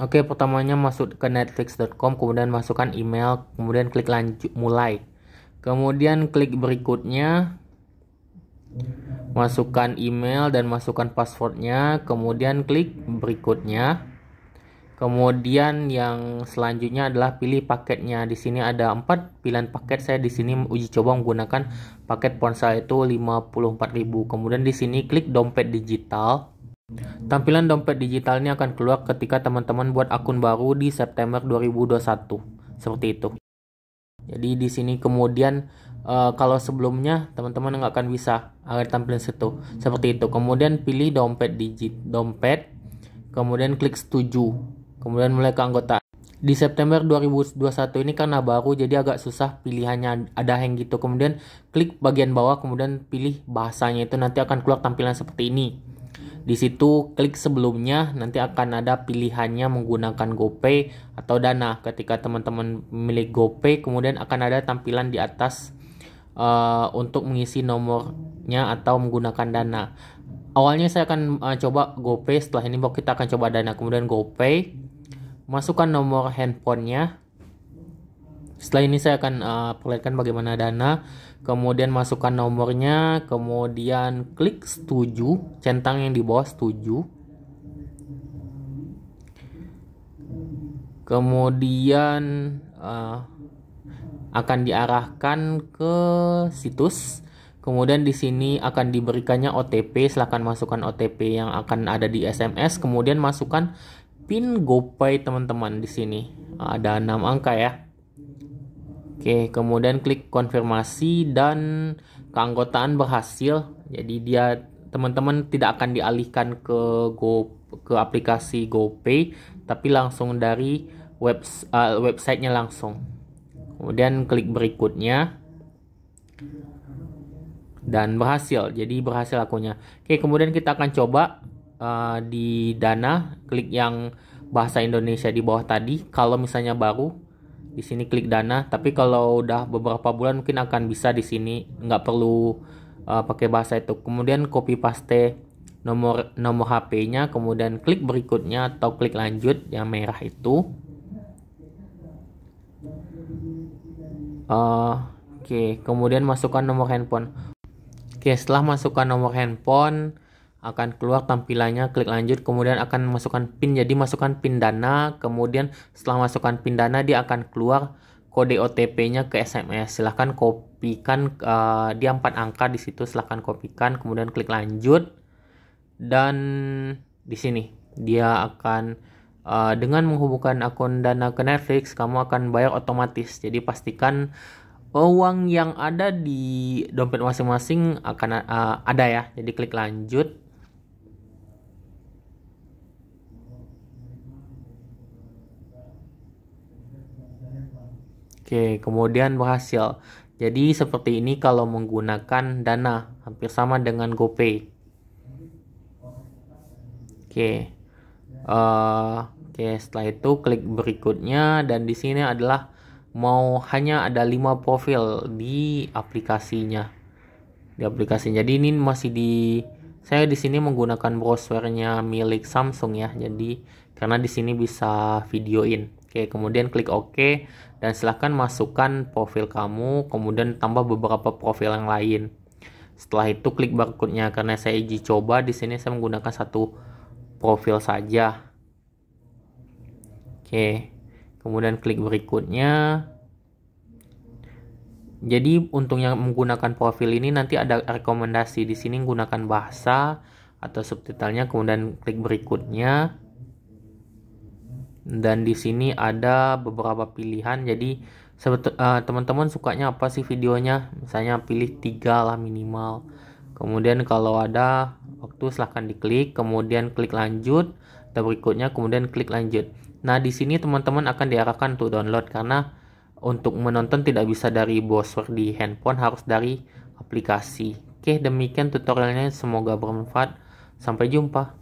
Oke, pertamanya masuk ke netflix.com, kemudian masukkan email, kemudian klik lanjut mulai. Kemudian klik berikutnya, masukkan email dan masukkan passwordnya, kemudian klik berikutnya. Kemudian yang selanjutnya adalah pilih paketnya. Di sini ada 4 pilihan paket. Saya di sini uji coba menggunakan paket ponsel itu 54.000. Kemudian di sini klik dompet digital. Tampilan dompet digital ini akan keluar ketika teman-teman buat akun baru di September 2021. Seperti itu. Jadi di sini kemudian uh, kalau sebelumnya teman-teman nggak akan bisa agar tampilan situ seperti itu. Kemudian pilih dompet digit dompet, kemudian klik setuju, kemudian mulai keanggotaan. Di September 2021 ini karena baru jadi agak susah pilihannya ada hang gitu. Kemudian klik bagian bawah kemudian pilih bahasanya itu nanti akan keluar tampilan seperti ini. Di situ klik sebelumnya nanti akan ada pilihannya menggunakan GoPay atau Dana. Ketika teman-teman milik GoPay kemudian akan ada tampilan di atas uh, untuk mengisi nomornya atau menggunakan Dana. Awalnya saya akan uh, coba GoPay, setelah ini kita akan coba Dana, kemudian GoPay. Masukkan nomor handphonenya setelah ini saya akan uh, perlihatkan bagaimana dana, kemudian masukkan nomornya, kemudian klik setuju, centang yang di bawah setuju. Kemudian uh, akan diarahkan ke situs. Kemudian di sini akan diberikannya OTP, silahkan masukkan OTP yang akan ada di SMS, kemudian masukkan PIN GoPay teman-teman di sini. Eh, ada 6 angka ya. Oke, kemudian klik konfirmasi dan keanggotaan berhasil. Jadi dia teman-teman tidak akan dialihkan ke Go ke aplikasi GoPay, tapi langsung dari web uh, eh, websitenya langsung. Kemudian klik berikutnya dan berhasil. Jadi berhasil akunya. Oke, kemudian kita akan coba uh, di Dana, klik yang bahasa Indonesia di bawah tadi. Kalau misalnya baru, di sini klik dana tapi kalau udah beberapa bulan mungkin akan bisa di sini nggak perlu uh, pakai bahasa itu kemudian copy paste nomor nomor HP-nya kemudian klik berikutnya atau klik lanjut yang merah itu uh, oke okay. kemudian masukkan nomor handphone oke okay, setelah masukkan nomor handphone akan keluar tampilannya klik lanjut kemudian akan masukkan pin jadi masukkan pin dana kemudian setelah masukkan pin dana dia akan keluar kode OTP-nya ke SMS silahkan kopikan uh, dia empat angka di situ silahkan kopikan kemudian klik lanjut dan di sini dia akan uh, dengan menghubungkan akun dana ke Netflix kamu akan bayar otomatis jadi pastikan uang yang ada di dompet masing-masing akan uh, ada ya jadi klik lanjut Oke, kemudian berhasil. Jadi seperti ini kalau menggunakan Dana, hampir sama dengan GoPay. Oke. Uh, Oke, setelah itu klik berikutnya dan di sini adalah mau hanya ada lima profil di aplikasinya. Di aplikasi. Jadi ini masih di saya di sini menggunakan browsernya milik Samsung ya. Jadi karena di sini bisa videoin. Oke, kemudian klik OK dan silahkan masukkan profil kamu, kemudian tambah beberapa profil yang lain. Setelah itu klik barcode karena saya uji coba di sini saya menggunakan satu profil saja. Oke. Kemudian klik berikutnya. Jadi untuk yang menggunakan profil ini nanti ada rekomendasi di sini gunakan bahasa atau subtitlenya kemudian klik berikutnya dan di sini ada beberapa pilihan jadi teman eh, teman-teman sukanya apa sih videonya misalnya pilih tiga lah minimal kemudian kalau ada waktu silahkan diklik kemudian klik lanjut dan berikutnya kemudian klik lanjut nah di sini teman-teman akan diarahkan untuk download karena untuk menonton tidak bisa dari browser di handphone harus dari aplikasi oke demikian tutorialnya semoga bermanfaat sampai jumpa